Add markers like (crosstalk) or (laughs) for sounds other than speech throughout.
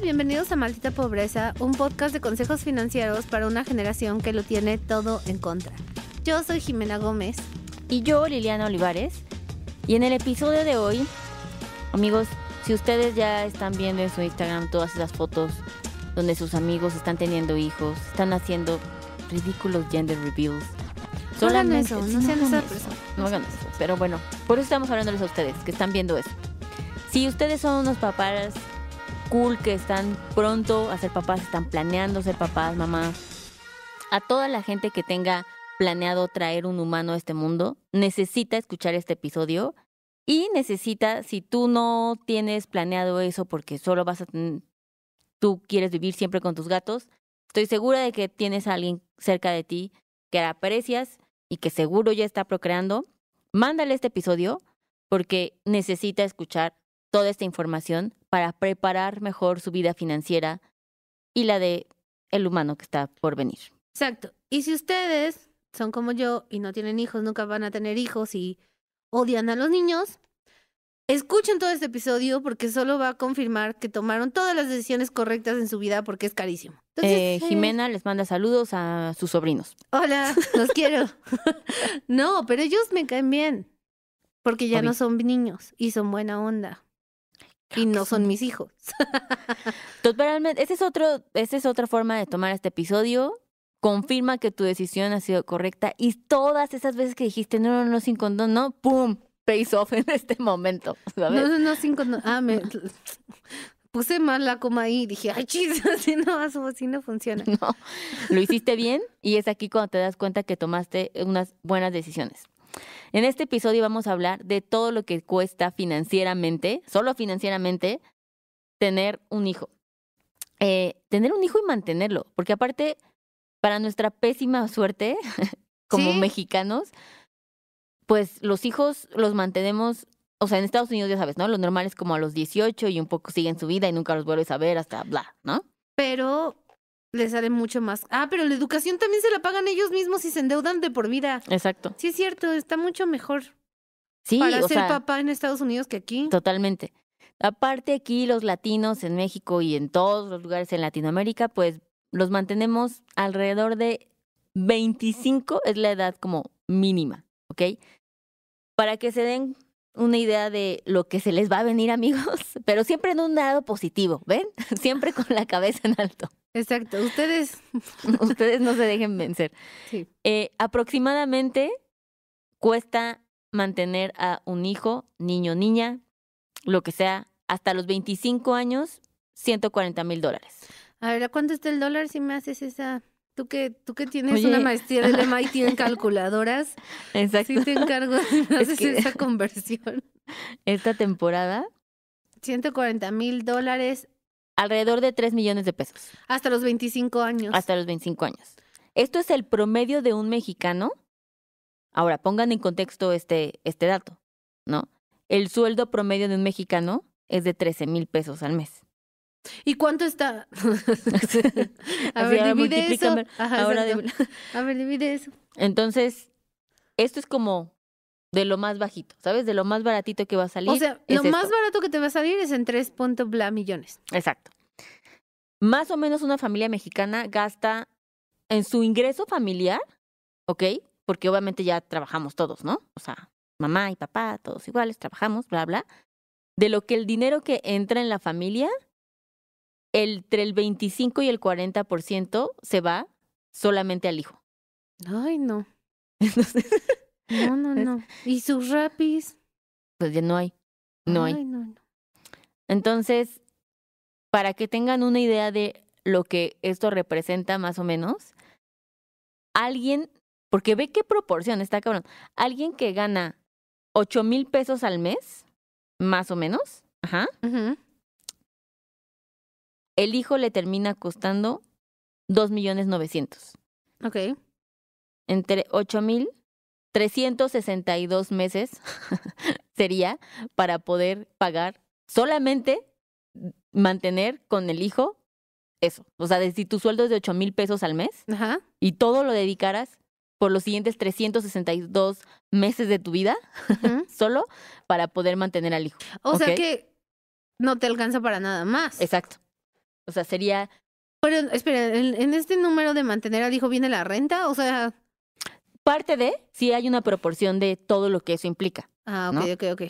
bienvenidos a Maldita Pobreza, un podcast de consejos financieros para una generación que lo tiene todo en contra. Yo soy Jimena Gómez. Y yo, Liliana Olivares. Y en el episodio de hoy, amigos, si ustedes ya están viendo en su Instagram todas esas fotos donde sus amigos están teniendo hijos, están haciendo ridículos gender reveals. no hagan eso, no sean No hagan eso. Pero bueno, por eso estamos hablándoles a ustedes que están viendo eso. Si ustedes son unos papás cool que están pronto a ser papás, están planeando ser papás, mamá. A toda la gente que tenga planeado traer un humano a este mundo, necesita escuchar este episodio y necesita, si tú no tienes planeado eso porque solo vas a, tú quieres vivir siempre con tus gatos, estoy segura de que tienes a alguien cerca de ti que la aprecias y que seguro ya está procreando, mándale este episodio porque necesita escuchar toda esta información para preparar mejor su vida financiera y la de el humano que está por venir. Exacto. Y si ustedes son como yo y no tienen hijos, nunca van a tener hijos y odian a los niños, escuchen todo este episodio porque solo va a confirmar que tomaron todas las decisiones correctas en su vida porque es carísimo. Eh, eh, Jimena les manda saludos a sus sobrinos. Hola, (laughs) los quiero. no, pero ellos me caen bien porque ya no son niños y son buena onda y no son mis hijos. (laughs) Totalmente. Ese es otro, esa es otra forma de tomar este episodio. Confirma que tu decisión ha sido correcta y todas esas veces que dijiste no, no, no, sin condón, no, ¡pum! Pays off en este momento. No, no, no, sin condón. Ah, me (laughs) puse mal la coma ahí y dije, ay, chis, (laughs) así no, así no funciona. No, lo hiciste bien y es aquí cuando te das cuenta que tomaste unas buenas decisiones. En este episodio vamos a hablar de todo lo que cuesta financieramente, solo financieramente, tener un hijo. Eh, tener un hijo y mantenerlo, porque aparte, para nuestra pésima suerte (laughs) como mexicanos, pues los hijos los mantenemos, o sea, en Estados Unidos ya sabes, ¿no? Lo normal es como a los 18 y un poco siguen su vida y nunca los vuelves a ver hasta bla, ¿no? Pero les sale mucho más. Ah, pero la educación también se la pagan ellos mismos y se endeudan de por vida. Exacto. Sí, es cierto, está mucho mejor. Sí, para ser papá en Estados Unidos que aquí. Totalmente. Aparte aquí los latinos en México y en todos los lugares en Latinoamérica, pues los mantenemos alrededor de 25 es la edad como mínima, ¿ok? Para que se den una idea de lo que se les va a venir, amigos, (laughs) pero siempre en un lado positivo, ¿ven? (laughs) Siempre con la cabeza en alto. Exacto, ustedes. (laughs) ustedes no se dejen vencer. Eh, aproximadamente cuesta mantener a un hijo, niño, niña, lo que sea, hasta los 25 años, 140 mil dólares. A ver, cuánto está el dólar si me haces esa? Tú que, tú que tienes una maestría del y (laughs) tienen calculadoras, Exacto. Si te encargo (laughs) esa conversión. Esta temporada. 140 mil dólares alrededor de 3 millones de pesos. Hasta los 25 años. Hasta los 25 años. Esto es el promedio de un mexicano. Ahora, pongan en contexto este, este dato, ¿no? El sueldo promedio de un mexicano es de 13 mil pesos al mes. ¿Y cuánto está? (laughs) (laughs) a ver, divide eso. a ver, divide eso. Entonces, esto es como de lo más bajito, ¿sabes? De lo más baratito que va a salir. O sea, lo más barato que te va a salir es en 3. bla millones. Exacto. Más o menos una familia mexicana gasta en su ingreso familiar, ¿ok? Porque obviamente ya trabajamos todos, ¿no? O sea, mamá y papá, todos iguales, trabajamos, bla, bla. De lo que el dinero que entra en la familia, entre el 25 y el 40% se va solamente al hijo. Ay, no. (laughs) Entonces, no, no, no. ¿Y sus rapis? Pues ya no hay. No hay. No, Entonces, para que tengan una idea de lo que esto representa más o menos, alguien, porque ve qué proporción está cabrón, alguien que gana 8 mil pesos al mes, más o menos, ajá, el hijo le termina costando dos millones novecientos. Ok. Entre 8 mil 362 meses (laughs) sería para poder pagar solamente mantener con el hijo eso. O sea, si tu sueldo es de 8 mil pesos al mes y todo lo dedicaras por los siguientes 362 meses de tu vida, (laughs) solo para poder mantener al hijo. O sea que no te alcanza para nada más. Exacto. O sea, sería... Pero, espera, en este número de mantener al hijo viene la renta? O sea parte de, sí hay una proporción de todo lo que eso implica. Ah, ok, ok, ok.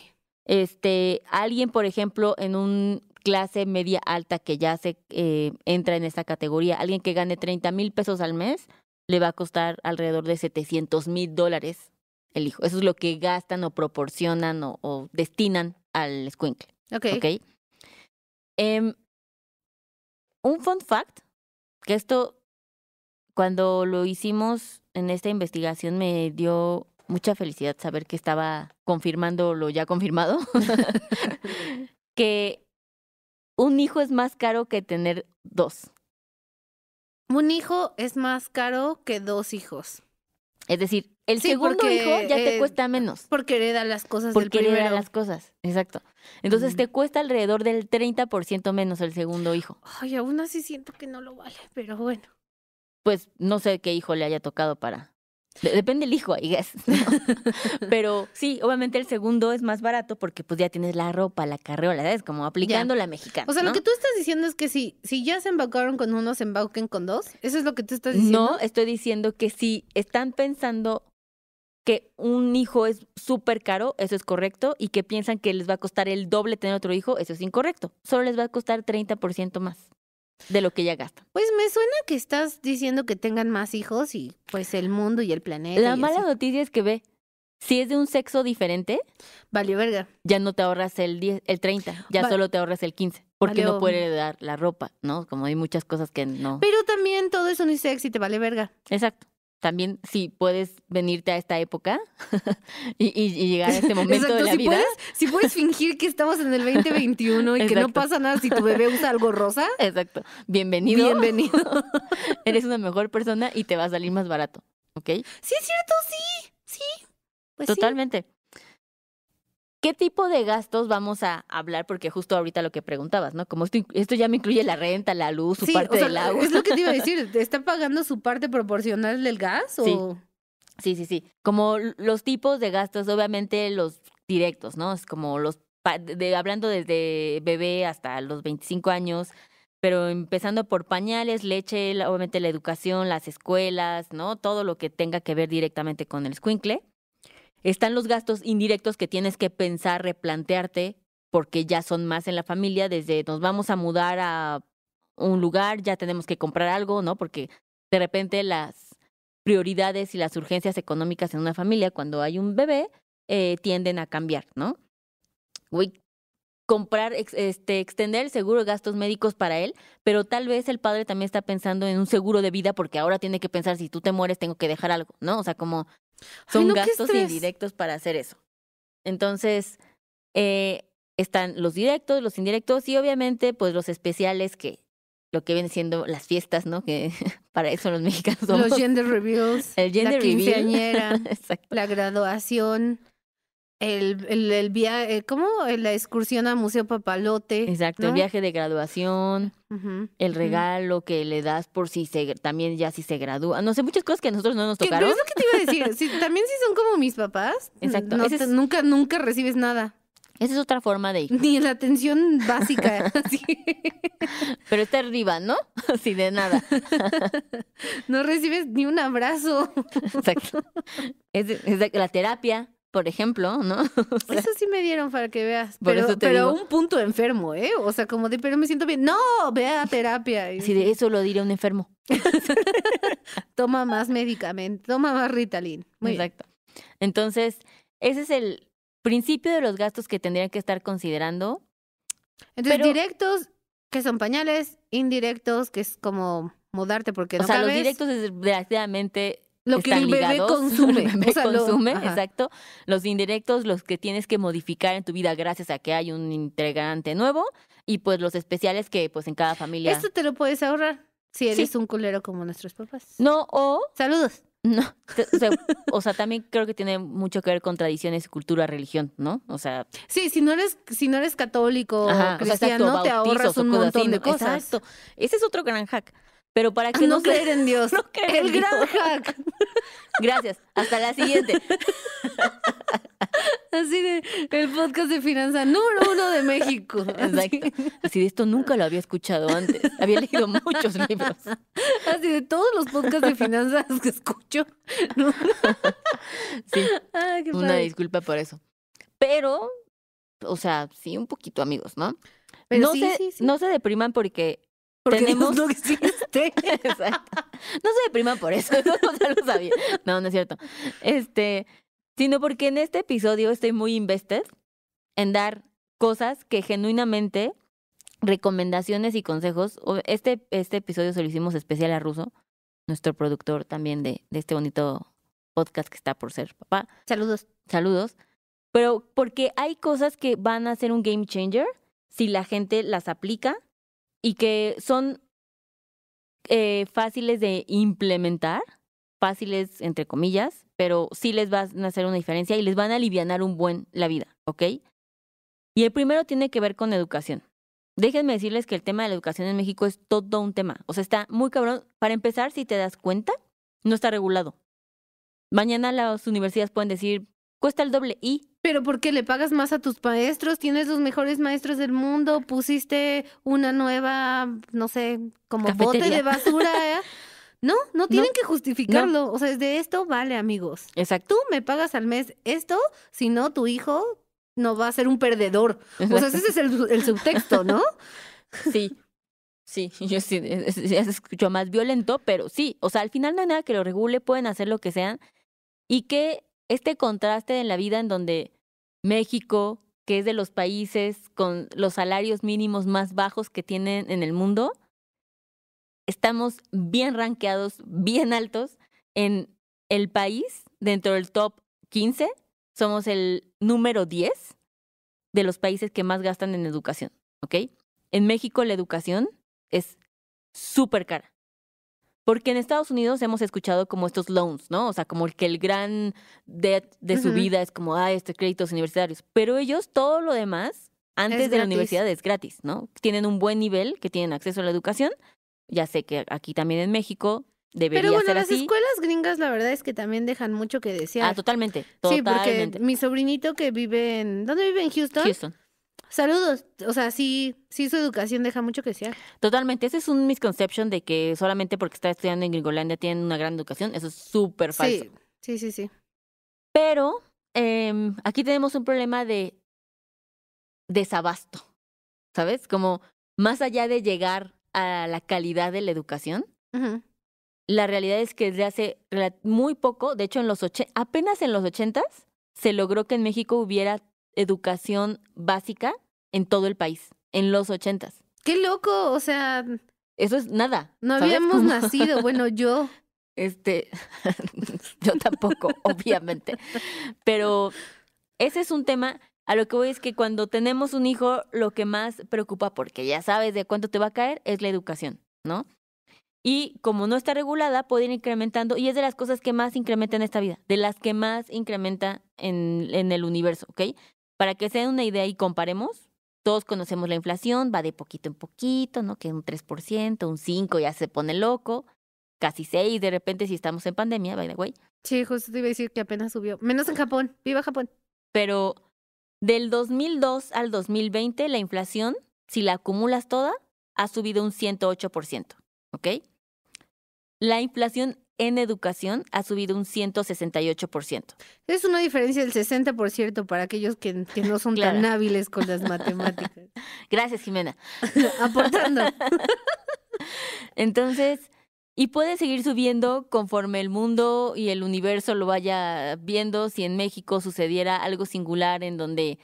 Este, alguien, por ejemplo, en un clase media alta que ya se eh, entra en esta categoría, alguien que gane 30 mil pesos al mes, le va a costar alrededor de 700 mil dólares el hijo. Eso es lo que gastan o proporcionan o, destinan al squinkle. Ok. Ok. Em, un fun fact, que esto cuando lo hicimos en esta investigación me dio mucha felicidad saber que estaba confirmando lo ya confirmado, (laughs) (laughs) que un hijo es más caro que tener dos. Un hijo es más caro que dos hijos. Es decir, el segundo hijo ya te eh, cuesta menos. Porque hereda las cosas porque del primero. las cosas, exacto. Entonces te cuesta alrededor del 30% menos el segundo hijo. Ay, aún así siento que no lo vale, pero bueno pues no sé qué hijo le haya tocado para... Depende el hijo, ahí es. (laughs) Pero sí, obviamente el segundo es más barato porque pues ya tienes la ropa, la carreola, es Como aplicando la mexicana. O sea, lo que tú estás diciendo es que si, si ya se embaucaron con uno, se embauquen con dos. ¿Eso es lo que tú estás diciendo? No, estoy diciendo que si están pensando que un hijo es súper caro, eso es correcto, y que piensan que les va a costar el doble tener otro hijo, eso es incorrecto. Solo les va a costar 30% más de lo que ya gasta. Pues me suena que estás diciendo que tengan más hijos y pues el mundo y el planeta. La mala noticia es que ve, si es de un sexo diferente, vale verga. Ya no te ahorras el 10, el 30, ya solo te ahorras el 15, porque no puede dar la ropa, ¿no? Como hay muchas cosas que no. Pero también todo eso es unisex y te vale verga. Exacto también si puedes venirte a esta época (laughs) y, llegar a este (laughs) momento de la si vida. Puedes, si puedes fingir que estamos en el 2021 y que no pasa nada si tu bebé usa algo rosa. (laughs) Exacto. Bienvenido. Bienvenido. Eres una mejor persona y te va a salir más barato. ¿Ok? Sí, es cierto, sí. Sí. Pues Totalmente. ¿Qué tipo de gastos vamos a hablar? Porque justo ahorita lo que preguntabas, ¿no? Como esto, esto ya me incluye la renta, la luz, su parte o sea, del agua. Es lo que te iba a decir, (laughs) está pagando su parte proporcional del gas? O... Sí. sí, sí, sí. Como los tipos de gastos, obviamente los directos, ¿no? Es como los, de, hablando desde bebé hasta los 25 años, pero empezando por pañales, leche, obviamente la educación, las escuelas, ¿no? Todo lo que tenga que ver directamente con el squinkle. Están los gastos indirectos que tienes que pensar, replantearte, porque ya son más en la familia, desde nos vamos a mudar a un lugar, ya tenemos que comprar algo, ¿no? Porque de repente las prioridades y las urgencias económicas en una familia cuando hay un bebé eh, tienden a cambiar, ¿no? Voy comprar, este, extender el seguro de gastos médicos para él, pero tal vez el padre también está pensando en un seguro de vida porque ahora tiene que pensar si tú te mueres tengo que dejar algo, ¿no? O sea, como son gastos indirectos para hacer eso. Entonces, eh, están los directos, los indirectos y obviamente pues los especiales que lo que vienen siendo las fiestas, ¿no? Que (laughs) para eso los mexicanos somos. Los gender reviews. El la quinceañera, (laughs) la graduación el, el, viaje, eh, ¿cómo? La excursión a Museo Papalote. Exacto, el viaje de graduación, el regalo que le das por si se, también ya si se gradúa. No sé, muchas cosas que a nosotros no nos tocaron. Pero es lo que te iba a decir, (laughs) también si son como mis papás. Exacto. nunca, nunca recibes nada. Esa es otra forma de ir. Ni la atención básica. (laughs) (laughs) Pero está arriba, ¿no? Así de nada. No recibes ni un abrazo. Exacto. Es, es la terapia por ejemplo, ¿no? (laughs) eso sí me dieron para que veas. pero, un punto enfermo, ¿eh? O sea, como de, pero me siento bien. No, vea terapia. Y... Sí, de eso lo diré un enfermo. (laughs) toma más medicamento, toma más Ritalin. Exacto. Entonces, ese es el principio de los gastos que tendrían que estar considerando. Entonces, directos, que son pañales, indirectos, que es como mudarte porque o no O sea, los directos es desgraciadamente lo que el bebé consume. (laughs) El consume, exacto. Los indirectos, los que tienes que modificar en tu vida gracias a que hay un integrante nuevo y pues los especiales que pues en cada familia. Esto te lo puedes ahorrar si eres un culero como nuestros papás. No, o... Saludos. No, (laughs) o sea, también creo que tiene mucho que ver con tradiciones, cultura, religión, ¿no? O sea, sí, si no eres si no eres católico cristiano, te ahorras un montón de cosas. Exacto. Ese es otro gran hack. Pero para que ah, no, creer en Dios. (laughs) El gran hack. (laughs) Gracias. Hasta la siguiente. (laughs) Así de el podcast de finanzas número uno de México. Así de esto nunca lo había escuchado antes. Había leído muchos libros. Así de todos los podcasts de finanzas que escucho. Sí. Ah, Una disculpa por eso. Pero, o sea, sí, un poquito amigos, ¿no? Pero no, se, no se depriman porque tenemos... no No se depriman por eso, no No, es cierto. Este, sino porque en este episodio estoy muy invested en dar cosas que genuinamente, recomendaciones y consejos. Este, este episodio se lo hicimos especial a Russo, nuestro productor también de, de este bonito podcast que está por ser papá. Saludos. Saludos. Pero porque hay cosas que van a ser un game changer si la gente las aplica y que son eh, fáciles de implementar, fáciles entre comillas, pero sí les van a hacer una diferencia y les van a aliviar un buen la vida, ¿ok? Y el primero tiene que ver con educación. Déjenme decirles que el tema de la educación en México es todo un tema. O sea, está muy cabrón. Para empezar, si te das cuenta, no está regulado. Mañana las universidades pueden decir, cuesta el doble y... Pero por qué le pagas más a tus maestros, tienes los mejores maestros del mundo, pusiste una nueva, no sé, como bote de basura. ¿eh? (laughs) No, no tienen que justificarlo. O sea, es de esto vale, amigos. Exacto. Tú me pagas al mes esto, si no, tu hijo no va a ser un perdedor. O sea, ese es el, subtexto, ¿no? (laughs) Sí. Sí, (laughs) yo sí, eh, eh, ya se más violento, pero sí, o sea, al final no hay nada que lo regule, pueden hacer lo que sean y que este contraste en la vida en donde México, que es de los países con los salarios mínimos más bajos que tienen en el mundo, estamos bien rankeados, bien altos en el país, dentro del top 15, somos el número 10 de los países que más gastan en educación, ¿ok? En México la educación es súper cara. Porque en Estados Unidos hemos escuchado como estos loans, ¿no? O sea, como que el gran debt de su vida es como, ah, estos créditos universitarios. Pero ellos, todo lo demás, antes de la universidad es gratis, ¿no? Tienen un buen nivel, que tienen acceso a la educación. Ya sé que aquí también en México debería Pero bueno, las escuelas gringas la verdad es que también dejan mucho que ah, desear. Ah, totalmente, totalmente. Sí, porque mi sobrinito que vive en... ¿Dónde vive? ¿En Houston? Houston. Saludos, o sea, sí, sí su educación deja mucho que sea. Totalmente, ese es un misconception de que solamente porque está estudiando en Gringolandia tiene una gran educación, eso es súper falso. Sí, sí, sí, Pero em, aquí tenemos un problema de desabasto, ¿sabes? Como más allá de llegar a la calidad de la educación, la realidad es que desde hace muy poco, de hecho en los apenas en los ochentas, se logró que en México hubiera educación básica en todo el país, en los ochentas. ¡Qué loco! O sea... Eso es nada. No habíamos nacido, (laughs) bueno, yo. Este, (laughs) yo tampoco, (laughs) obviamente. Pero ese es un tema a lo que voy es que cuando tenemos un hijo, lo que más preocupa, porque ya sabes de cuánto te va a caer, es la educación, ¿no? Y como no está regulada, puede ir incrementando, y es de las cosas que más incrementa en esta vida, de las que más incrementa en, en el universo, ¿ok? Para que se den una idea y comparemos, todos conocemos la inflación, va de poquito en poquito, ¿no? Que un 3%, un 5% ya se pone loco, casi 6% de repente si estamos en pandemia, by the way. Sí, justo te iba a decir que apenas subió, menos en Japón, viva Japón. Pero del 2002 al 2020 la inflación, si la acumulas toda, ha subido un 108%, ¿ok? La inflación en educación ha subido un 168%. Es una diferencia del 60% para aquellos que, no son tan hábiles con las (laughs) matemáticas. Gracias, Jimena. (laughs) Aportando. (laughs) Entonces, y puede seguir subiendo conforme el mundo y el universo lo vaya viendo. Si en México sucediera algo singular en donde,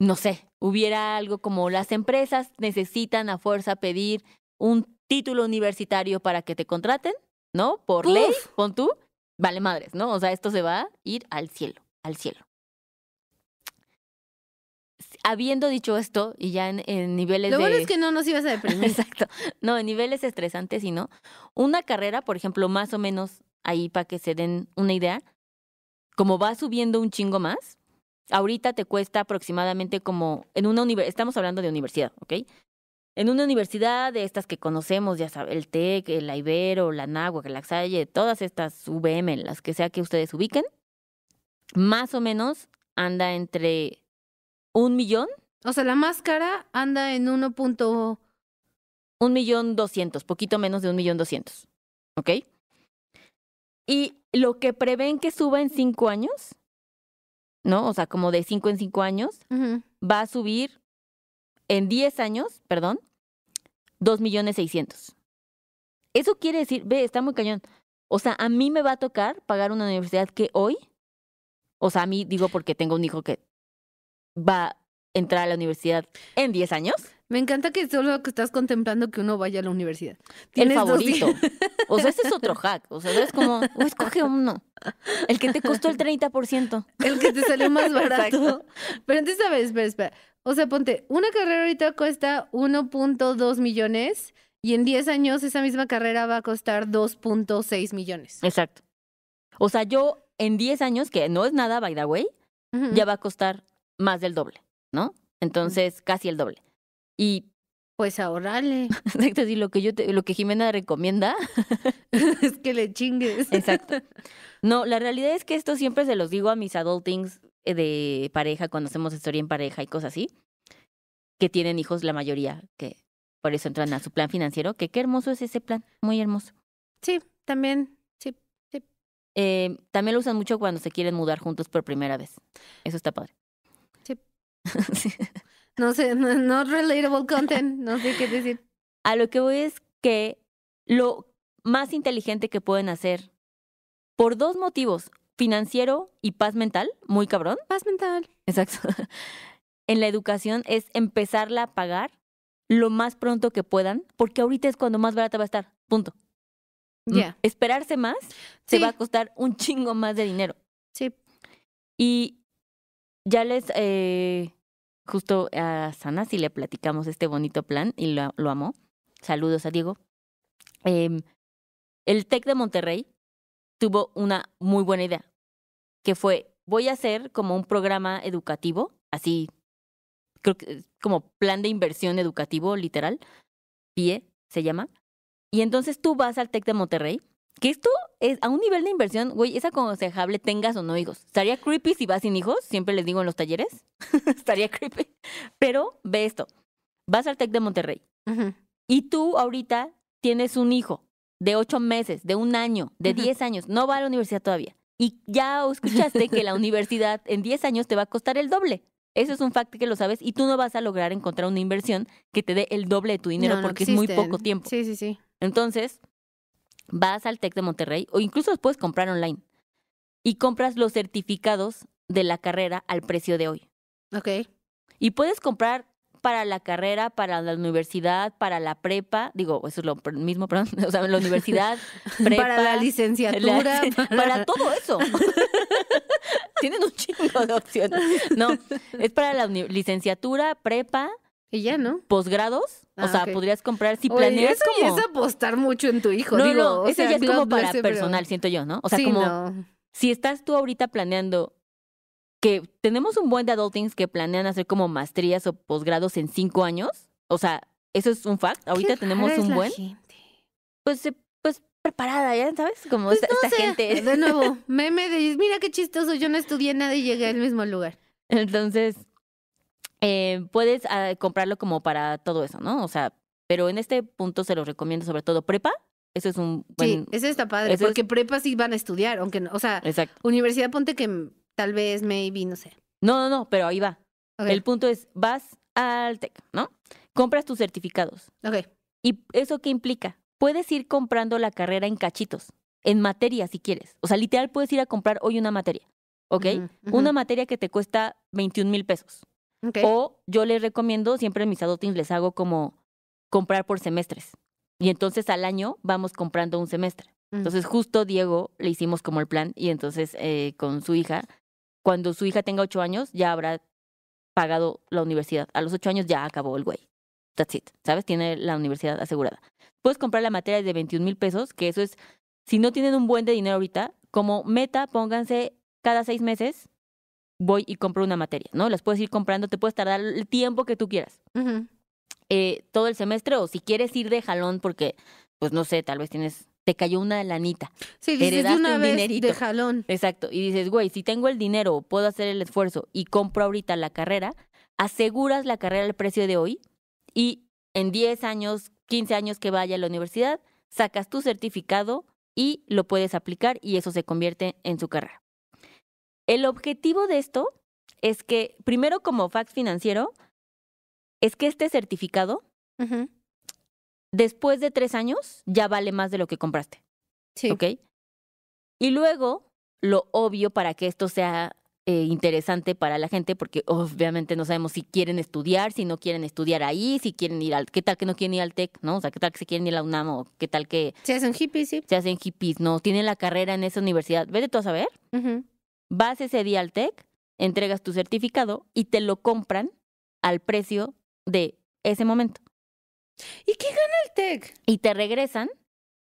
no sé, hubiera algo como las empresas necesitan a fuerza pedir un título universitario para que te contraten, ¿no? Por ley, pon tú, vale madres, ¿no? O sea, esto se va a ir al cielo, al cielo. Habiendo dicho esto, y ya en, niveles Lo de... es que no nos ibas a deprimir. (laughs) Exacto. No, en niveles estresantes, sino una carrera, por ejemplo, más o menos ahí para que se den una idea, como va subiendo un chingo más, ahorita te cuesta aproximadamente como en una universidad, estamos hablando de universidad, ¿ok? en una universidad de estas que conocemos, ya sabe, el TEC, el Ibero, la NAGUA, la Xalle, todas estas VM, las que sea que ustedes ubiquen, más o menos anda entre un millón. O sea, la más cara anda en punto Un millón doscientos, poquito menos de un millón doscientos. ¿Ok? Y lo que prevén que suba en cinco años, ¿no? O sea, como de cinco en cinco años, va a subir en 10 años, perdón, dos millones seiscientos. Eso quiere decir, ve, está muy cañón. O sea, a mí me va a tocar pagar una universidad que hoy, o sea, a mí digo porque tengo un hijo que va a entrar a la universidad en 10 años. Me encanta que solo que estás contemplando que uno vaya a la universidad. Tienes el favorito. (laughs) o sea, ese es otro hack. O sea, es como, o escoge uno. El que te costó el 30%. El que te salió más (laughs) barato. Pero antes, ¿sabes? Espera, espera. O sea, ponte, una carrera ahorita cuesta 1.2 millones y en 10 años esa misma carrera va a costar 2.6 millones. Exacto. O sea, yo en 10 años, que no es nada, by the way, ya va a costar más del doble, ¿no? Entonces, casi el doble y pues ahorrarle. (laughs) Exacto, sí, lo que yo lo que Jimena recomienda (laughs) es que le chingues. Exacto. (laughs) No, la realidad es que esto siempre se los digo a mis adultings eh, de pareja, cuando hacemos historia en pareja y cosas así, que tienen hijos la mayoría, que por eso entran a su plan financiero, que qué hermoso es ese plan, muy hermoso. Sí, también, sí, sí. Eh, también lo usan mucho cuando se quieren mudar juntos por primera vez. Eso está padre. sí. No sé, no, no relatable content, no sé qué decir. (laughs) A lo que voy es que lo más inteligente que pueden hacer por dos motivos, financiero y paz mental, muy cabrón. Paz mental. Exacto. (laughs) en la educación es empezarla a pagar lo más pronto que puedan, porque ahorita es cuando más barata va a estar. Punto. Mm, ya. Esperarse más te se va a costar un chingo más de dinero. Sí. Y ya les eh, Justo a Sana si le platicamos este bonito plan y lo, amo. amó. Saludos a Diego. Em, el TEC de Monterrey tuvo una muy buena idea, que fue, voy a hacer como un programa educativo, así, creo que como plan de inversión educativo, literal, PIE se llama. Y entonces tú vas al TEC de Monterrey que esto es a un nivel de inversión, güey, es aconsejable tengas o no hijos. Estaría creepy si vas sin hijos, siempre les digo en los talleres. (laughs) Estaría creepy. Pero ve esto: vas al TEC de Monterrey y tú ahorita tienes un hijo de ocho meses, de un año, de diez años, no va a la universidad todavía. Y ya escuchaste que la (laughs) universidad en diez años te va a costar el doble. Eso es un fact que lo sabes y tú no vas a lograr encontrar una inversión que te dé el doble de tu dinero porque es muy poco tiempo. Sí, sí, sí. Entonces, vas al TEC de Monterrey o incluso los puedes comprar online y compras los certificados de la carrera al precio de hoy. Ok. Y puedes comprar para la carrera, para la universidad, para la prepa, digo, eso es lo mismo, perdón, (laughs) o sea, la universidad, prepa, (laughs) para la licenciatura, (laughs) para... para... todo eso. Tienen un chingo de opciones. No, es para la licenciatura, prepa, y ya, ¿no? Posgrados. o ah, sea, podrías comprar si planeas Oye, como. es apostar mucho en tu hijo. No, no, eso ya es como para personal, siento yo, ¿no? O sea, como si estás tú ahorita planeando que tenemos un buen de adultings que planean hacer como maestrías o posgrados en cinco años. O sea, eso es un fact. Ahorita tenemos un buen. Pues eh, pues preparada, ya sabes, como pues esta, gente. De nuevo, (laughs) meme de mira qué chistoso, yo no estudié nada y llegué al mismo lugar. Entonces, eh, puedes ah, comprarlo como para todo eso, ¿no? O sea, pero en este punto se lo recomiendo sobre todo prepa. Eso es un buen... Sí, eso está padre, porque prepa sí van a estudiar, aunque no, o sea, universidad ponte que tal vez, maybe, no sé. No, no, no, pero ahí va. El punto es, vas al TEC, ¿no? Compras tus certificados. Ok. ¿Y eso qué implica? Puedes ir comprando la carrera en cachitos, en materia si quieres. O sea, literal puedes ir a comprar hoy una materia, ¿ok? Una materia que te cuesta 21 mil pesos. O yo les recomiendo, siempre en mis adoptings les hago como comprar por semestres. Y entonces al año vamos comprando un semestre. Mm. Entonces justo Diego le hicimos como el plan y entonces eh, con su hija, cuando su hija tenga ocho años ya habrá pagado la universidad. A los ocho años ya acabó el güey. That's it. ¿Sabes? Tiene la universidad asegurada. Puedes comprar la materia de 21 mil pesos, que eso es, si no tienen un buen de dinero ahorita, como meta, pónganse cada seis meses voy y compro una materia, ¿no? Las puedes ir comprando, te puedes tardar el tiempo que tú quieras. Eh, todo el semestre o si quieres ir de jalón porque, pues no sé, tal vez tienes, te cayó una lanita. Sí, dices de una vez de jalón. Exacto. Y dices, güey, si tengo el dinero, puedo hacer el esfuerzo y compro ahorita la carrera, aseguras la carrera al precio de hoy y en 10 años, 15 años que vaya a la universidad, sacas tu certificado y lo puedes aplicar y eso se convierte en su carrera. El objetivo de esto es que, primero como fax financiero, es que este certificado, después de tres años, ya vale más de lo que compraste. Sí. ¿Ok? Y luego, lo obvio para que esto sea eh, interesante para la gente, porque obviamente no sabemos si quieren estudiar, si no quieren estudiar ahí, si quieren ir al, qué tal que no quieren ir al TEC, ¿no? O sea, qué tal que se quieren ir a la UNAM o qué tal que... Se hacen hippies, sí. Se hacen hippies, no, tienen la carrera en esa universidad. Vete tú a saber. Ajá. Vas ese día al TEC, entregas tu certificado y te lo compran al precio de ese momento. ¿Y qué gana el TEC? Y te regresan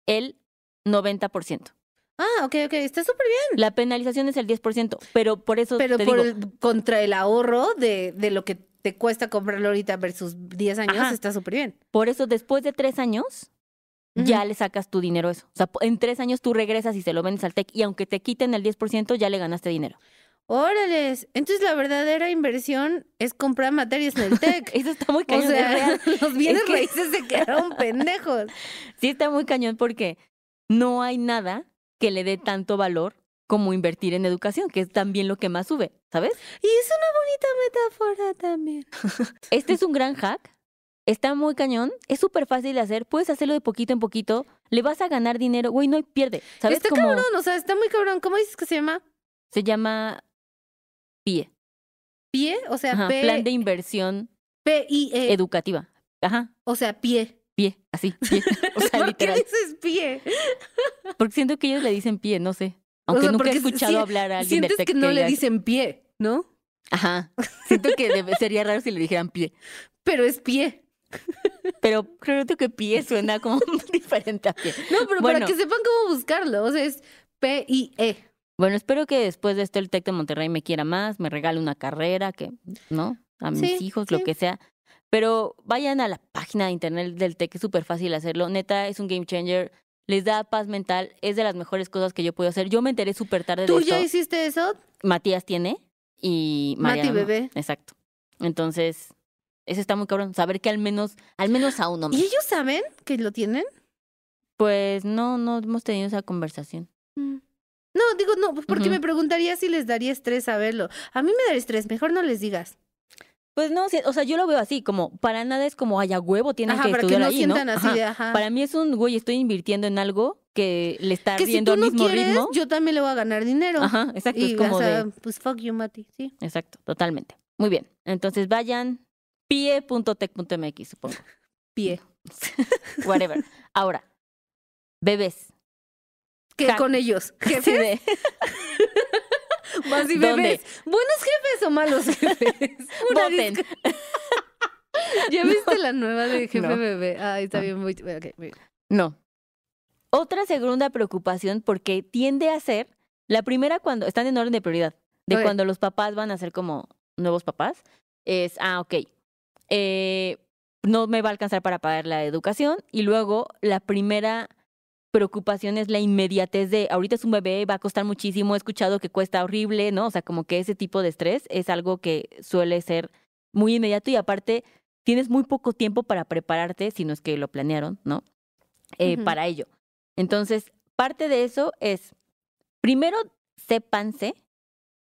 el 90%. Ah, ok, ok, está súper bien. La penalización es el 10%, pero por eso. Pero por digo, el, contra el ahorro de, de, lo que te cuesta comprarlo ahorita versus 10 años, está súper bien. Por eso, después de tres años, ya le sacas tu dinero eso. O sea, en tres años tú regresas y se lo vendes al TEC y aunque te quiten el 10%, ya le ganaste dinero. Órales, entonces la verdadera inversión es comprar materias en el TEC. (laughs) Eso está muy cañón. O sea, (laughs) los bienes raíces se quedaron (laughs) pendejos. Sí, está muy cañón porque no hay nada que le dé tanto valor como invertir en educación, que es también lo que más sube, ¿sabes? Y es una bonita metáfora también. Este es un gran hack Está muy cañón, es súper fácil de hacer, puedes hacerlo de poquito en poquito, le vas a ganar dinero, güey, no hay pierde. ¿Sabes está cabrón, o sea, está muy cabrón. ¿Cómo dices que se llama? Se llama PIE. ¿Pie? O sea, Plan de inversión P educativa. Ajá. O sea, pie. Pie, así, pie. ¿Por qué dices pie? Porque siento que ellos le dicen pie, no sé. Aunque nunca he escuchado hablar a alguien sientes que no le dicen pie, ¿no? Ajá. Siento que sería raro si le dijeran pie. Pero es pie. Pero creo que pie suena como (laughs) diferente a pie. No, pero para que sepan cómo buscarlo. O sea, es P-I-E. Bueno, espero que después de esto el TEC de Monterrey me quiera más, me regale una carrera, que, ¿no? A mis hijos, lo que sea. Pero vayan a la página de internet del TEC, es súper fácil hacerlo. Neta, es un game changer. Les da paz mental. Es de las mejores cosas que yo puedo hacer. Yo me enteré súper tarde de de ¿Tú ya hiciste eso? Matías tiene y María Mati bebé. Exacto. Entonces, eso está muy cabrón. Saber que al menos, al menos a uno ¿Y ellos saben que lo tienen? Pues no, no hemos tenido esa conversación. Mm. No, digo, no, pues, porque me preguntaría si les daría estrés saberlo. A mí me daría estrés, mejor no les digas. Pues no, o sea, yo lo veo así, como para nada es como haya huevo, tienen ajá, que para que no ahí, sientan ¿no? Así ajá. Para mí es un güey, estoy invirtiendo en algo que le está haciendo si mismo ritmo. Yo también le voy a ganar dinero. Ajá, exacto. es como de... pues fuck you, Mati, sí. Exacto, totalmente. Muy bien. Entonces vayan, pie.tech.mx, supongo. Pie. (laughs) Whatever. Ahora, bebés. ¿Qué con ellos? (laughs) ¿Jefes? (laughs) Más y bebés. ¿Buenos jefes o malos jefes? Voten. ¿Ya viste la nueva de jefe bebé? Ay, está bien, muy, bien. No. Otra segunda preocupación, porque tiende a ser la primera cuando están en orden de prioridad, de cuando los papás van a ser como nuevos papás, es, ah, ok, eh, no me va a alcanzar para pagar la educación. Y luego la primera preocupación es la inmediatez de ahorita es un bebé, va a costar muchísimo, he escuchado que cuesta horrible, ¿no? O sea, como que ese tipo de estrés es algo que suele ser muy inmediato y aparte tienes muy poco tiempo para prepararte, si no es que lo planearon, ¿no? Eh, Para ello. Entonces, parte de eso es, primero, sépanse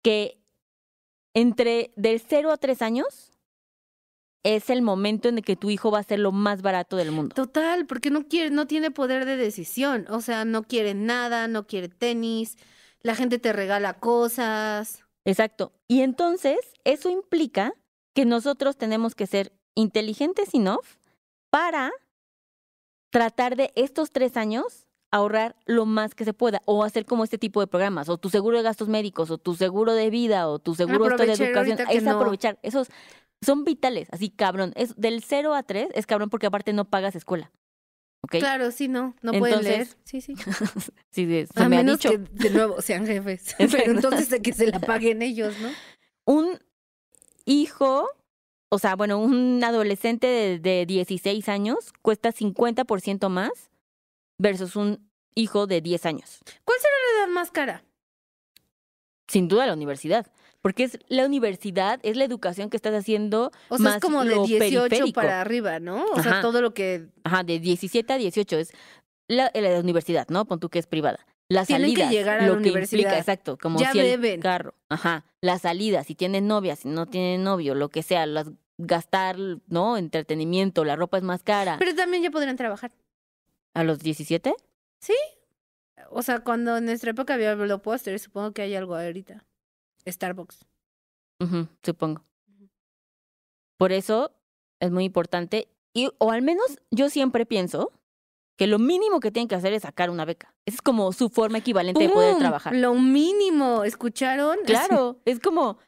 que entre de cero a tres años es el momento en el que tu hijo va a ser lo más barato del mundo. Total, porque no quiere, no tiene poder de decisión. O sea, no quiere nada, no quiere tenis, la gente te regala cosas. Exacto. Y entonces, eso implica que nosotros tenemos que ser inteligentes enough para tratar de estos tres años ahorrar lo más que se pueda o hacer como este tipo de programas o tu seguro de gastos médicos o tu seguro de vida o tu seguro este de educación es aprovechar esos son vitales, así cabrón. Es del 0 a 3 es cabrón porque aparte no pagas escuela. ¿Okay? Claro, sí, no, no pueden leer. Sí, sí. (laughs) sí, me menos dicho. que de nuevo sean jefes. (laughs) Pero entonces que se la paguen ellos, ¿no? Un hijo, o sea, bueno, un adolescente de, de 16 años cuesta 50% más versus un hijo de 10 años. ¿Cuál será la edad más cara? Sin duda la universidad porque es la universidad, es la educación que estás haciendo. O sea, es como de 18 para arriba, ¿no? O sea, todo lo que... Ajá, de 17 a 18 es la, la universidad, ¿no? Pon tú que es privada. Las tienen que llegar a lo la universidad. exacto, como ya si el carro, ajá, la salida. si tienen novia, si no tienen novio, lo que sea, las, gastar, ¿no? Entretenimiento, la ropa es más cara. Pero también ya podrían trabajar. ¿A los 17? Sí. O sea, cuando en nuestra época había blockbusters, supongo que hay algo ahorita. Starbucks. supongo. Por eso es muy importante, y, o al menos yo siempre pienso que lo mínimo que tienen que hacer es sacar una beca. Esa es como su forma equivalente de poder trabajar. Lo mínimo, ¿escucharon? (laughs) Claro, es como,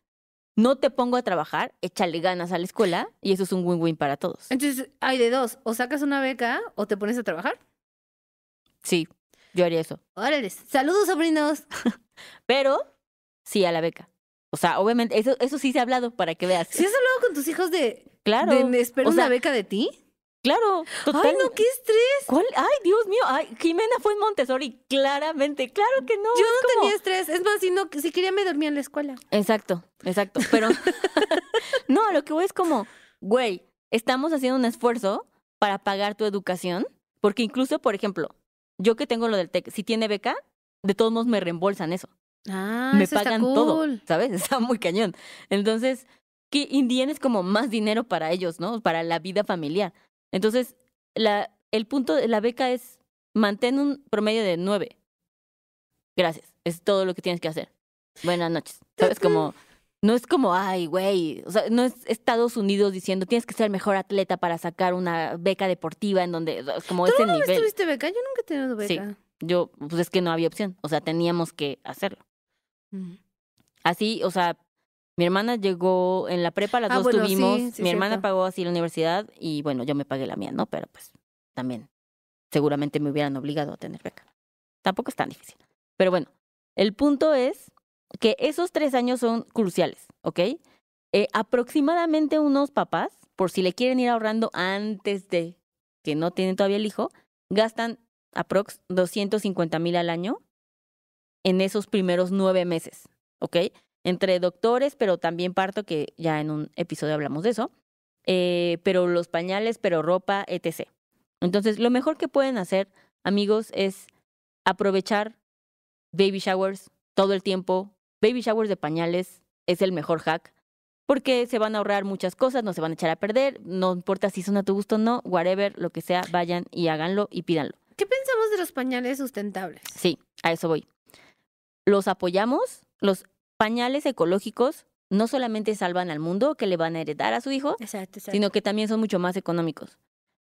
no te pongo a trabajar, échale ganas a la escuela y eso es un win-win para todos. Entonces, hay de dos, o sacas una beca o te pones a trabajar. Sí, yo haría eso. Órale, saludos sobrinos. (laughs) Pero sí a la beca. O sea, obviamente, eso, eso sí se ha hablado para que veas. ¿Sí has hablado con tus hijos de. Claro. una beca de ti? Claro. Total. Ay, no, qué estrés. ¿Cuál? Ay, Dios mío. Ay, Jimena fue en Montessori, claramente. Claro que no. Yo no tenía estrés. Es más, si, no, si quería me dormía en la escuela. Exacto, exacto. Pero (laughs) (laughs) no, lo que voy es como, güey, estamos haciendo un esfuerzo para pagar tu educación. Porque incluso, por ejemplo, yo que tengo lo del TEC, si tiene beca, de todos modos me reembolsan eso. Ah, me pagan todo, ¿sabes? (laughs) Está muy cañón. Entonces, que Indien es como más dinero para ellos, ¿no? Para la vida familiar. Entonces, la, el punto de la beca es mantén un promedio de nueve. Gracias. Es todo lo que tienes que hacer. Buenas noches. ¿Sabes? Como, no es como, ay, güey. O sea, no es Estados Unidos diciendo tienes que ser el mejor atleta para sacar una beca deportiva en donde, como ese nivel. ¿Tú tuviste beca? Yo nunca he tenido beca. Sí yo, pues es que no había opción, o sea, teníamos que hacerlo. Así, o sea, mi hermana llegó en la prepa, las ah, dos tuvimos. mi hermana pagó así la universidad y bueno, yo me pagué la mía, ¿no? Pero pues también seguramente me hubieran obligado a tener beca. Tampoco es tan difícil. Pero bueno, el punto es que esos tres años son cruciales, ¿ok? Eh, aproximadamente unos papás, por si le quieren ir ahorrando antes de que no tienen todavía el hijo, gastan aprox 250 mil al año en esos primeros nueve meses, ¿ok? Entre doctores, pero también parto, que ya en un episodio hablamos de eso, eh, pero los pañales, pero ropa, etc. Entonces, lo mejor que pueden hacer, amigos, es aprovechar baby showers todo el tiempo. Baby showers de pañales es el mejor hack porque se van a ahorrar muchas cosas, no se van a echar a perder, no importa si son a tu gusto o no, whatever, lo que sea, vayan y háganlo y pídanlo. ¿Qué pensamos de los pañales sustentables? Sí, a eso voy los apoyamos, los pañales ecológicos no solamente salvan al mundo que le van a heredar a su hijo, sino que también son mucho más económicos.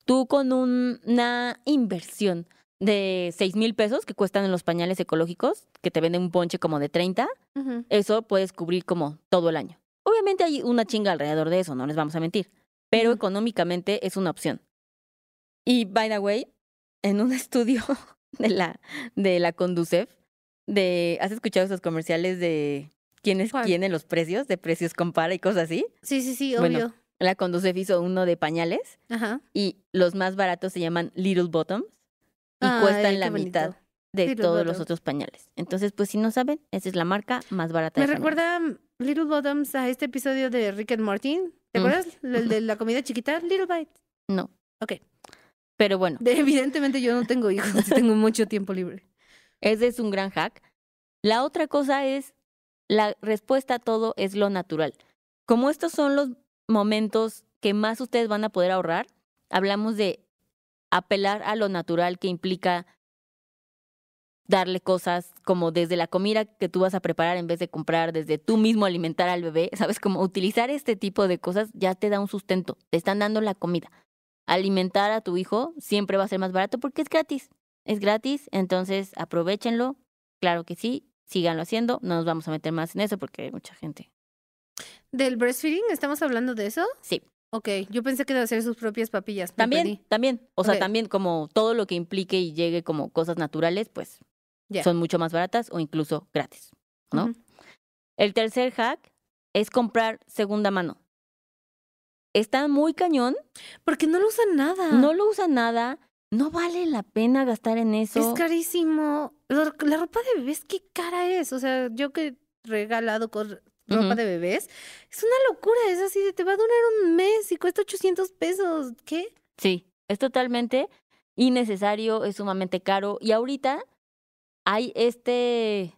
Tú con una inversión de 6 mil pesos que cuestan en los pañales ecológicos, que te venden un ponche como de 30, eso puedes cubrir como todo el año. Obviamente hay una chinga alrededor de eso, no les vamos a mentir, pero económicamente es una opción. Y by the way, en un (laughs) estudio de la, de la Conducef, ¿has escuchado esos comerciales de quién es los precios, de precios compara y cosas así? Sí, sí, sí, obvio. la Conducef hizo uno de pañales Ajá. y los más baratos se llaman Little Bottoms y cuestan la mitad de todos los otros pañales. Entonces, pues si no saben, esa es la marca más barata. Me recuerda Little Bottoms a este episodio de Rick and Martin. ¿Te mm. acuerdas? (laughs) El de la comida chiquita, Little Bites. No. Ok. Pero bueno. evidentemente yo no tengo hijos, tengo mucho tiempo libre. Ese es un gran hack. La otra cosa es, la respuesta a todo es lo natural. Como estos son los momentos que más ustedes van a poder ahorrar, hablamos de apelar a lo natural que implica darle cosas como desde la comida que tú vas a preparar en vez de comprar, desde tú mismo alimentar al bebé, (laughs) ¿sabes? Como utilizar este tipo de cosas ya te da un sustento, te están dando la comida. Alimentar a tu hijo siempre va a ser más barato porque es gratis es gratis, entonces aprovechenlo, claro que sí, síganlo haciendo, no nos vamos a meter más en eso porque hay mucha gente. ¿Del breastfeeding? ¿Estamos hablando de eso? Sí. Ok, yo pensé que debe hacer sus propias papillas. También, también. O sea, también como todo lo que implique y llegue como cosas naturales, pues son mucho más baratas o incluso gratis, ¿no? El tercer hack es comprar segunda mano. Está muy cañón. Porque no lo usan nada. No lo usan nada. No vale la pena gastar en eso. Es carísimo. La, ropa de bebés, qué cara es. O sea, yo que he regalado con ropa de bebés, es una locura. Es así te va a durar un mes y cuesta 800 pesos. ¿Qué? Sí, es totalmente innecesario, es sumamente caro. Y ahorita hay este,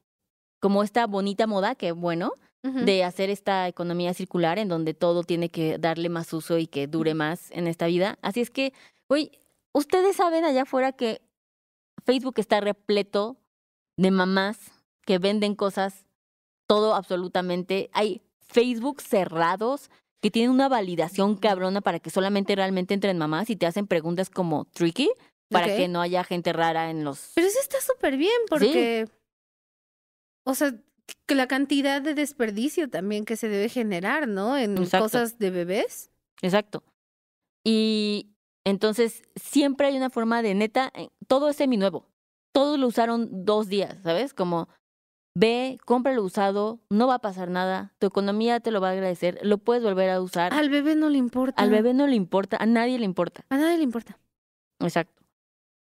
como esta bonita moda que, bueno, de hacer esta economía circular en donde todo tiene que darle más uso y que dure más en esta vida. Así es que, hoy Ustedes saben allá afuera que Facebook está repleto de mamás que venden cosas, todo absolutamente. Hay Facebook cerrados que tienen una validación cabrona para que solamente realmente entren mamás y te hacen preguntas como tricky para que no haya gente rara en los... Pero eso está súper bien porque... O sea, que la cantidad de desperdicio también que se debe generar, ¿no? En cosas de bebés. Exacto. Y entonces, siempre hay una forma de neta, eh, todo es semi nuevo. Todos lo usaron dos días, ¿sabes? Como ve, compra lo usado, no va a pasar nada, tu economía te lo va a agradecer, lo puedes volver a usar. Al bebé no le importa. Al bebé no le importa, a nadie le importa. A nadie le importa. Exacto.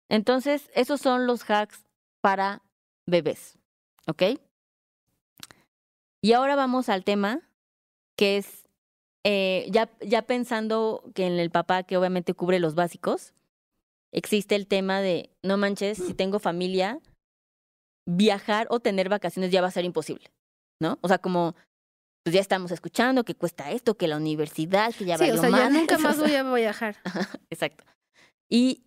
Entonces, esos son los hacks para bebés, ¿ok? Y ahora vamos al tema que es eh, ya, ya pensando que en el papá, que obviamente cubre los básicos, existe el tema de, no manches, si tengo familia, viajar o tener vacaciones ya va a ser imposible, ¿no? O sea, como, pues ya estamos escuchando que cuesta esto, que la universidad, que ya va a Sí, o sea, ya nunca (laughs) más voy a viajar. (laughs) Exacto. Y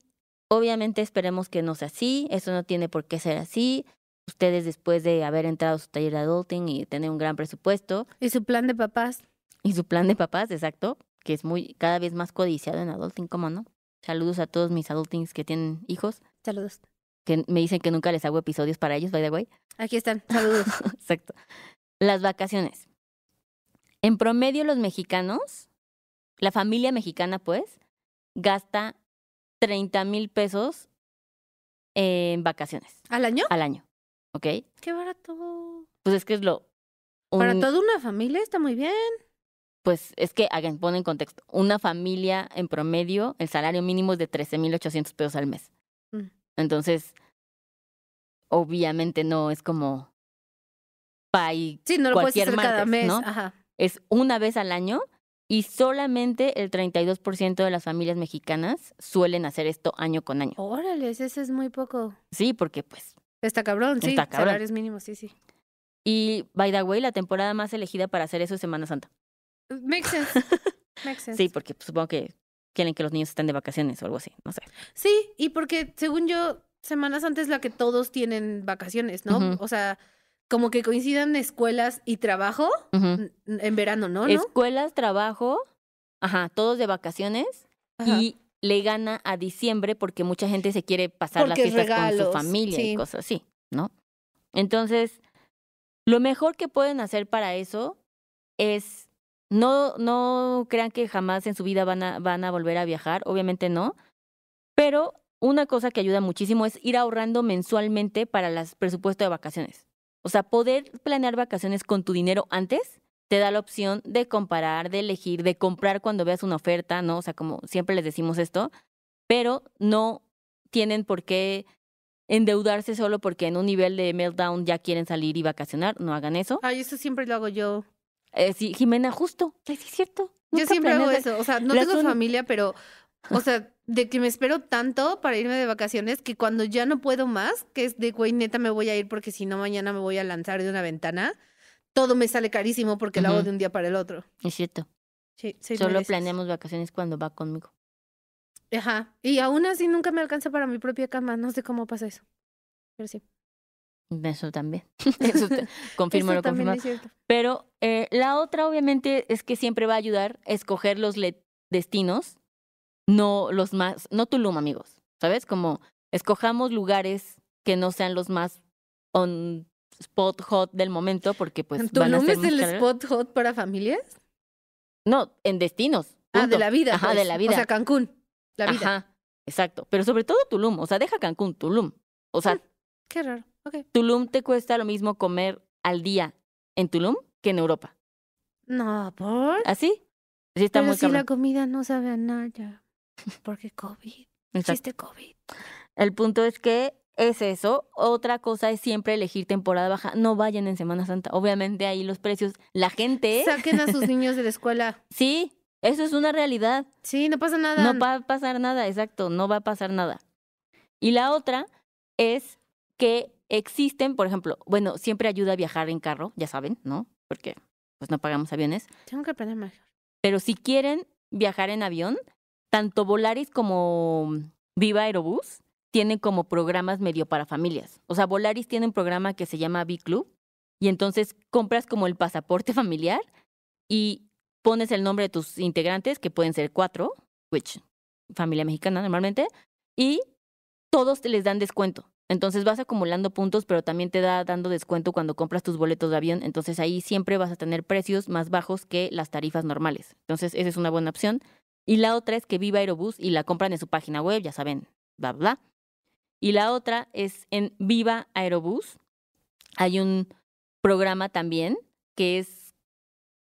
obviamente esperemos que no sea así, eso no tiene por qué ser así. Ustedes después de haber entrado a su taller de adulting y tener un gran presupuesto. Y su plan de papás y su plan de papás, exacto, que es muy cada vez más codiciado en adulting, ¿cómo no? Saludos a todos mis adultings que tienen hijos. Saludos. Que me dicen que nunca les hago episodios para ellos, by the way. Aquí están, saludos. (laughs) exacto. Las vacaciones. En promedio los mexicanos, la familia mexicana pues, gasta 30 mil pesos en vacaciones. ¿Al año? Al año, ¿ok? Qué barato. Pues es que es lo... Para toda una familia está muy bien pues es que, hagan, ponen en contexto, una familia en promedio, el salario mínimo es de 13.800 pesos al mes. Mm. Entonces, obviamente no es como pay sí, no lo puedes hacer cada mes. Ajá. Es una vez al año y solamente el 32% de las familias mexicanas suelen hacer esto año con año. Órale, ese es muy poco. Sí, porque pues... Está cabrón, sí. Está cabrón. Salarios mínimos, sí, sí. Y, by the way, la temporada más elegida para hacer eso es Semana Santa. Makes (laughs) sense. sí, porque pues, supongo que quieren que los niños estén de vacaciones o algo así, no sé. Sí, y porque según yo, semanas antes es la que todos tienen vacaciones, ¿no? O sea, como que coincidan escuelas y trabajo en verano, ¿no? Escuelas, trabajo, ajá, todos de vacaciones y le gana a diciembre porque mucha gente se quiere pasar las fiestas con su familia y cosas así, ¿no? Entonces, lo mejor que pueden hacer para eso es no, no crean que jamás en su vida van a, van a volver a viajar, obviamente no, pero una cosa que ayuda muchísimo es ir ahorrando mensualmente para el presupuesto de vacaciones. O sea, poder planear vacaciones con tu dinero antes te da la opción de comparar, de elegir, de comprar cuando veas una oferta, ¿no? O sea, como siempre les decimos esto, pero no tienen por qué endeudarse solo porque en un nivel de meltdown ya quieren salir y vacacionar, no hagan eso. Ay, eso siempre lo hago yo. Eh, sí, Jimena, justo. es cierto. Yo siempre hago eso. O sea, no tengo familia, pero. O sea, (laughs) de que me espero tanto para irme de vacaciones que cuando ya no puedo más, que es de güey, neta me voy a ir porque si no mañana me voy a lanzar de una ventana, todo me sale carísimo porque lo hago de un día para el otro. Es cierto. Sí, Solo planeamos vacaciones cuando va conmigo. Ajá. Y aún así nunca me alcanza para mi propia cama. No sé cómo pasa eso. Pero sí. Eso también. (laughs) Eso confirmo Eso lo confirmo. Pero eh, la otra, obviamente, es que siempre va a ayudar a escoger los destinos, no los más, no Tulum, amigos. ¿Sabes? Como escojamos lugares que no sean los más on spot hot del momento, porque pues. ¿Tulum van a ser es el spot hot para familias? No, en destinos. Ah, de la vida. Ajá, de pues. la vida. O sea, Cancún. La vida. Ajá, exacto. Pero sobre todo Tulum. O sea, deja Cancún, Tulum. O sea. Mm, qué raro. Tulum te cuesta lo mismo comer al día en Tulum que en Europa. No, ¿por? ¿Así? Sí, está Pero si la comida no sabe a nada, porque COVID, existe COVID. El punto es que es eso. Otra cosa es siempre elegir temporada baja. No vayan en Semana Santa. Obviamente ahí los precios, la gente... Saquen a sus (laughs) niños de la escuela. Sí, eso es una realidad. Sí, no pasa nada. No va a pasar nada, exacto, no va a pasar nada. Y la otra es que Existen, por ejemplo, bueno, siempre ayuda a viajar en carro, ya saben, ¿no? Porque pues no pagamos aviones. Tengo que aprender mejor. Pero si quieren viajar en avión, tanto Volaris como Viva Aerobús tienen como programas medio para familias. O sea, Volaris tiene un programa que se llama V club y entonces compras como el pasaporte (laughs) familiar y pones el nombre de tus integrantes, que pueden ser cuatro, which familia mexicana normalmente, y todos les dan descuento. Entonces vas acumulando puntos, pero también te da dando descuento cuando compras tus boletos de avión. Entonces ahí siempre vas a tener precios más bajos que las tarifas normales. Entonces esa es una buena opción. Y la otra es que viva Aerobús y la compran en su página web, ya saben, bla, bla. Y la otra es en Viva Aerobús. Hay un programa también que es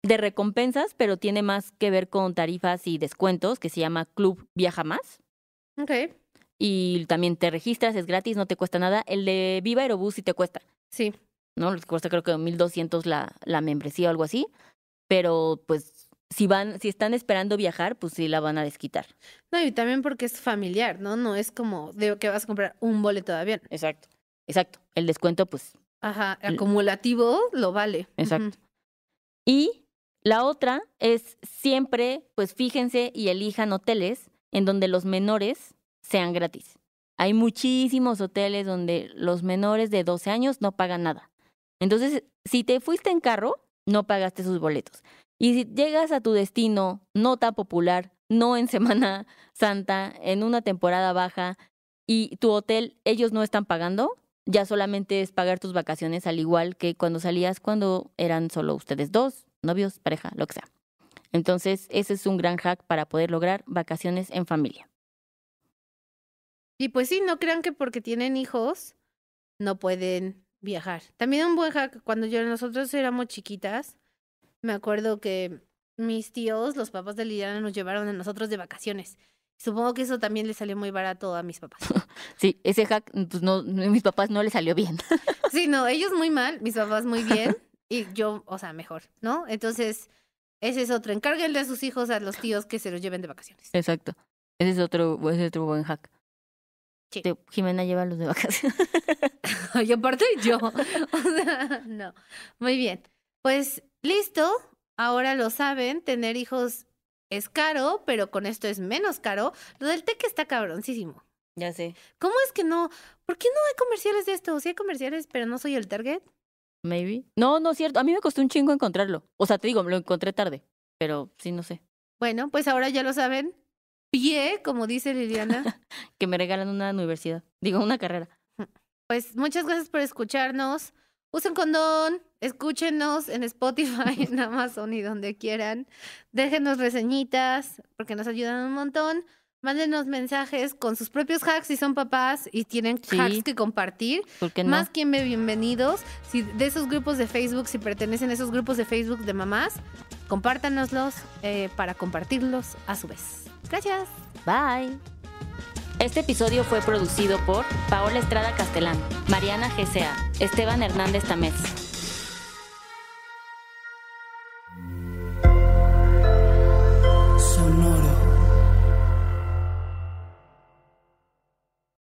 de recompensas, pero tiene más que ver con tarifas y descuentos, que se llama Club Viaja Más. Ok y también te registras, es gratis, no te cuesta nada. El de Viva Aerobús sí te cuesta. Sí. ¿No? Les cuesta creo que 1200 la, la membresía o algo así. Pero pues si van, si están esperando viajar, pues sí la van a desquitar. No, y también porque es familiar, ¿no? No es como de que vas a comprar un boleto de avión. Exacto, exacto. El descuento, pues. Ajá, acumulativo lo vale. Exacto. Y la otra es siempre, pues fíjense y elijan hoteles en donde los menores sean gratis. Hay muchísimos hoteles donde los menores de 12 años no pagan nada. Entonces, si te fuiste en carro, no pagaste sus boletos. Y si llegas a tu destino no tan popular, no en (laughs) Semana Santa, en una temporada baja, y tu hotel ellos no están pagando, ya solamente es pagar tus vacaciones al igual que cuando salías cuando eran solo ustedes dos, novios, pareja, lo que sea. Entonces, ese es un gran hack para poder lograr vacaciones en familia. Y pues sí, no crean que porque tienen hijos no pueden viajar. También un buen hack, cuando yo, nosotros éramos chiquitas, me acuerdo que mis tíos, los papás de Liliana, nos llevaron a nosotros de vacaciones. Supongo que eso también le salió muy barato a mis papás. (laughs) Sí, ese hack, pues no, mis papás no les salió bien. (laughs) Sí, no, ellos muy mal, mis papás muy bien y yo, o sea, mejor, ¿no? Entonces, ese es otro. Encárguenle a sus hijos, a los tíos que se los lleven de vacaciones. Exacto. Ese es otro, ese es otro buen hack. Jimena lleva los de vacaciones. (laughs) y aparte yo. (laughs) no. Muy bien. Pues listo. Ahora lo saben, tener hijos es caro, pero con esto es menos caro. Lo del TEC está cabroncísimo. Ya sé. ¿Cómo es que no? ¿Por qué no hay comerciales de esto? Sí hay comerciales, pero no soy el target. Maybe. No, no es cierto. A mí me costó un chingo encontrarlo. O sea, te digo, lo encontré tarde, pero sí, no sé. Bueno, pues ahora ya lo saben pie, como dice Liliana. (laughs) que me regalan una universidad, digo, una carrera. Pues muchas gracias por escucharnos. Usen condón, escúchenos en Spotify, (laughs) en Amazon y donde quieran. Déjenos reseñitas porque nos ayudan un montón. Mándenos mensajes con sus propios hacks si son papás y tienen hacks que compartir. ¿Por qué no? Más bienvenidos. Si de esos grupos de Facebook, si pertenecen a esos grupos de Facebook de mamás, Compártanoslos eh, para compartirlos a su vez. Gracias. Bye. Este episodio fue producido por Paola Estrada Castelán, Mariana GCA, Esteban Hernández Tamés.